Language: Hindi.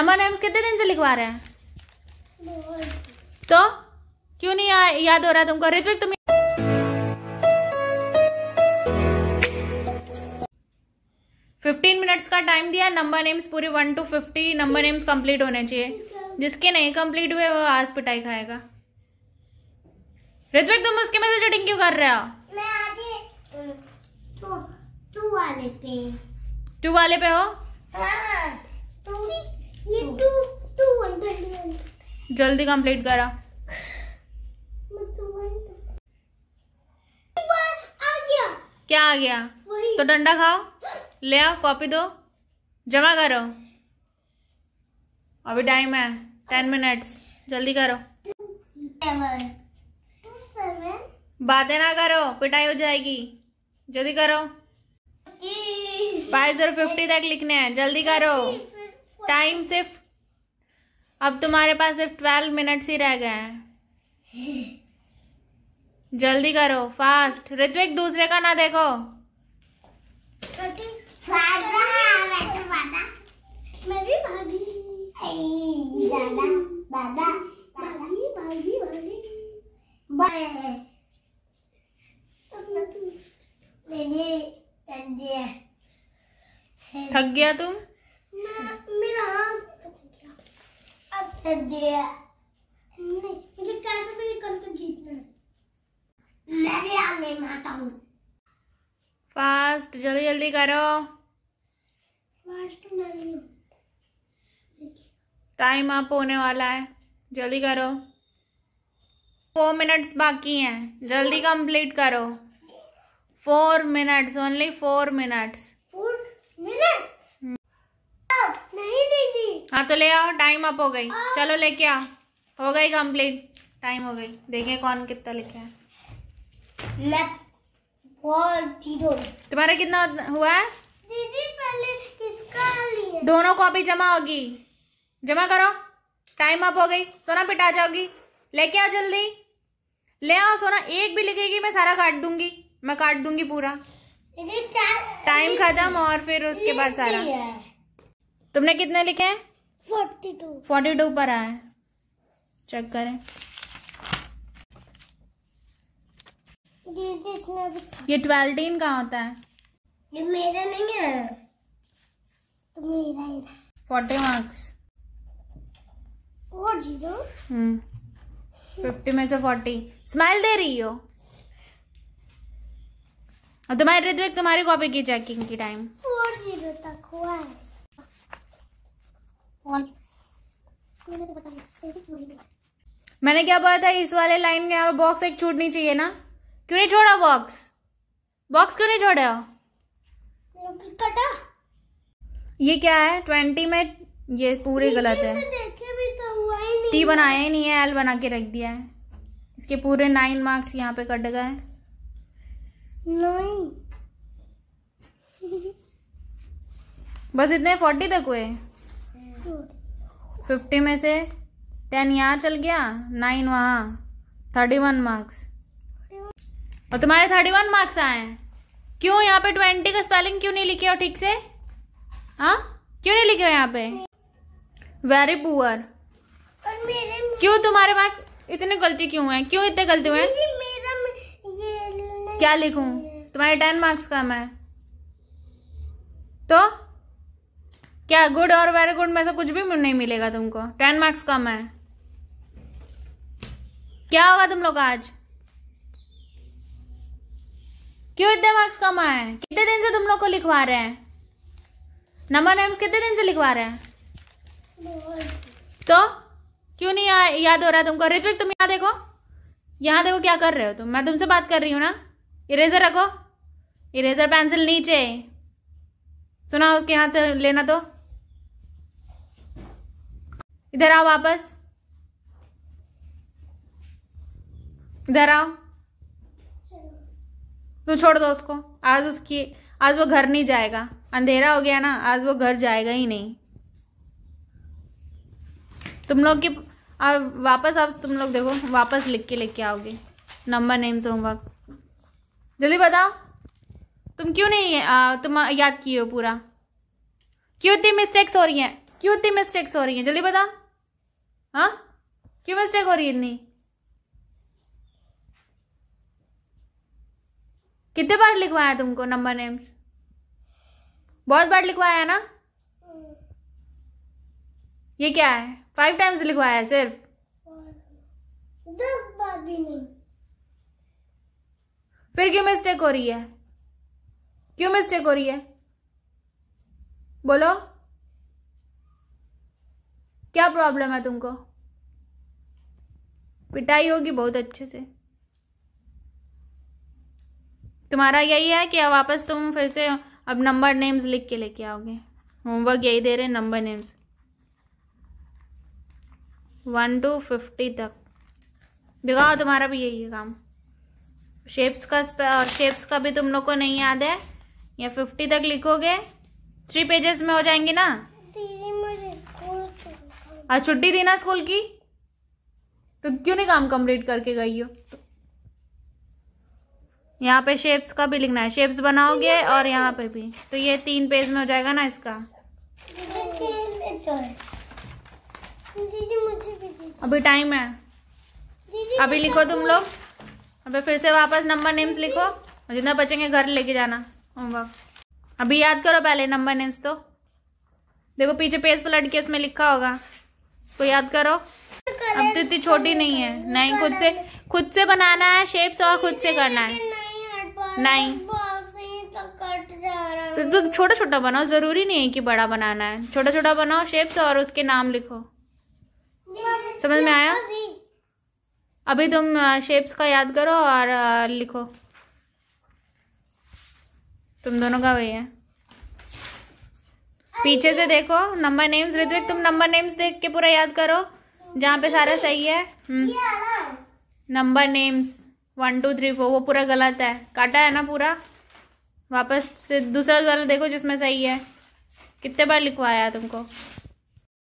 नंबर नेम्स कितने दिन से लिखवा रहे हैं तो क्यों नहीं आ, याद हो रहा तुमको ऋत्विक तुम फिफ्टीन मिनट्स का टाइम दिया नंबर नेम्स पूरे one to fifty number names complete होने चाहिए जिसके नहीं कंप्लीट हुए वो आज पिटाई खाएगा ऋत्विक तुम उसके में से चीटिंग क्यों कर रहे हो मैं टू वाले पे टू वाले पे हो हाँ, ये टू टू जल्दी कंप्लीट करा तो आ गया क्या आ गया तो डंडा खाओ ले आओ कॉपी दो जमा करो अभी टाइम है टेन मिनट्स जल्दी करो बातें ना करो पिटाई हो जाएगी जल्दी करो फाइव जीरो फिफ्टी तक लिखने हैं जल्दी करो टाइम सिर्फ अब तुम्हारे पास सिर्फ ट्वेल्व मिनट्स ही रह गए हैं जल्दी करो फास्ट ऋत्विक दूसरे का ना देखो थक गया तुम फास्ट जल्दी जल्दी करो फास्ट टाइम आप होने वाला है जल्दी करो फोर मिनट्स बाकी हैं जल्दी कंप्लीट करो four minutes only four minutes four minute नहीं दीदी हाँ तो ले आओ टाइम अप हो गई चलो लेके आओ हो गई कंप्लीट टाइम हो गई देखे कौन कितना लिखे है तुम्हारा कितना हुआ है दीदी पहले किसका लिया दोनों कॉपी जमा होगी जमा करो टाइम अप हो गई सोना पिटा जाओगी लेके आओ जल्दी ले आओ सोना एक भी लिखेगी मैं सारा काट दूंगी मैं काट दूंगी पूरा टाइम खत्म और फिर उसके बाद सारा तुमने कितने लिखे हैं फोर्टी टू फोर्टी टू पर आए चेक करें ये ट्वेल्टीन का होता है ये मेरा नहीं है तो मेरा ही forty marks four hmm. Fifty में से फोर्टी स्माइल दे रही हो और तुम्हारी ऋत्विक तुम्हारी कॉपी की चेकिंग की टाइम फोर जीरो तक हुआ है तो मैंने क्या बोला था इस वाले लाइन में और बॉक्स एक छूटनी चाहिए ना क्यों नहीं छोड़ा बॉक्स बॉक्स क्यों नहीं छोड़ा कटा ये क्या है ट्वेंटी में ये पूरे गलत है टी तो बनाया ही नहीं है एल बना के रख दिया है इसके पूरे नाइन मार्क्स यहाँ पे कट गए बस इतने फोर्टी तक हुए फिफ्टी में से टेन यहाँ चल गया नाइन वहाँ थर्टी वन मार्क्स और तुम्हारे थर्टी वन मार्क्स आए क्यों यहाँ पे ट्वेंटी का स्पेलिंग क्यों नहीं लिखे हो ठीक से हाँ क्यों नहीं लिखे हो यहाँ पे वेरी पुअर क्यों तुम्हारे मार्क्स इतने गलती क्यों है क्यों इतने गलती हुए क्या लिखू तुम्हारे टेन मार्क्स कम है तो क्या गुड और वेरी गुड में से कुछ भी नहीं मिलेगा तुमको टेन मार्क्स कम है क्या होगा तुम लोग आज क्यों इतने मार्क्स कम आए हैं कितने दिन से तुम लोग को लिखवा रहे हैं नंबर नेम्स कितने दिन से लिखवा रहे हैं तो क्यों नहीं आ, याद हो रहा तुमको ऋत्विक तुम यहां देखो यहां देखो क्या कर रहे हो तुम मैं तुमसे बात कर रही हूं ना इरेजर रखो इरेजर पेंसिल नीचे सुना उसके हाथ से लेना तो इधर आओ वापस इधर आओ तू छोड़ दो उसको आज उसकी आज वो घर नहीं जाएगा अंधेरा हो गया ना आज वो घर जाएगा ही नहीं तुम लोग की वापस अब तुम लोग देखो वापस लिख के लेके आओगे नंबर नेम्स होमवर्क जल्दी बताओ तुम क्यों नहीं आ, तुम याद किए हो पूरा क्यों इतनी मिस्टेक्स हो रही हैं क्यों इतनी मिस्टेक्स हो रही हैं जल्दी बता हाँ क्यों मिस्टेक हो रही है इतनी कितने बार लिखवाया तुमको नंबर नेम्स बहुत बार लिखवाया ना ये क्या है फाइव टाइम्स लिखवाया है सिर्फ दस बार भी नहीं फिर क्यों मिस्टेक हो रही है क्यों मिस्टेक हो रही है बोलो क्या प्रॉब्लम है तुमको पिटाई होगी बहुत अच्छे से तुम्हारा यही है कि अब वापस तुम फिर से अब नंबर नेम्स लिख के लेके आओगे होमवर्क यही दे रहे number names one to fifty तक दिखाओ तुम्हारा भी यही है काम शेप्स का शेप्स का भी तुम लोग को नहीं याद है या फिफ्टी तक लिखोगे थ्री पेजेस में हो जाएंगे ना आज छुट्टी थी ना स्कूल की तो क्यों नहीं काम कंप्लीट करके गई हो यहाँ पे शेप्स का भी लिखना है शेप्स बनाओगे और यहाँ पे भी तो ये तीन पेज में हो जाएगा ना इसका अभी टाइम है अभी लिखो तुम लोग अभी फिर से वापस नंबर नेम्स लिखो जितना बचेंगे घर लेके जाना होमवर्क अभी याद करो पहले नंबर नेम्स तो देखो पीछे पेज पलट के उसमें लिखा होगा इसको याद करो अब तो इतनी छोटी नहीं है नहीं खुद से खुद से बनाना है शेप्स और खुद से करना है नहीं तो तुम तो छोटा छोटा बनाओ जरूरी नहीं है कि बड़ा बनाना है छोटा छोटा बनाओ शेप्स और उसके नाम लिखो समझ में आया अभी तुम शेप्स का याद करो और लिखो तुम दोनों का वही है पीछे से देखो नंबर नेम्स ऋत्विक तुम नंबर नेम्स देख के पूरा याद करो जहाँ पे सारा सही है number names one two three four वो पूरा गलत है काटा है ना पूरा वापस से दूसरा गलत देखो जिसमें सही है कितने बार लिखवाया तुमको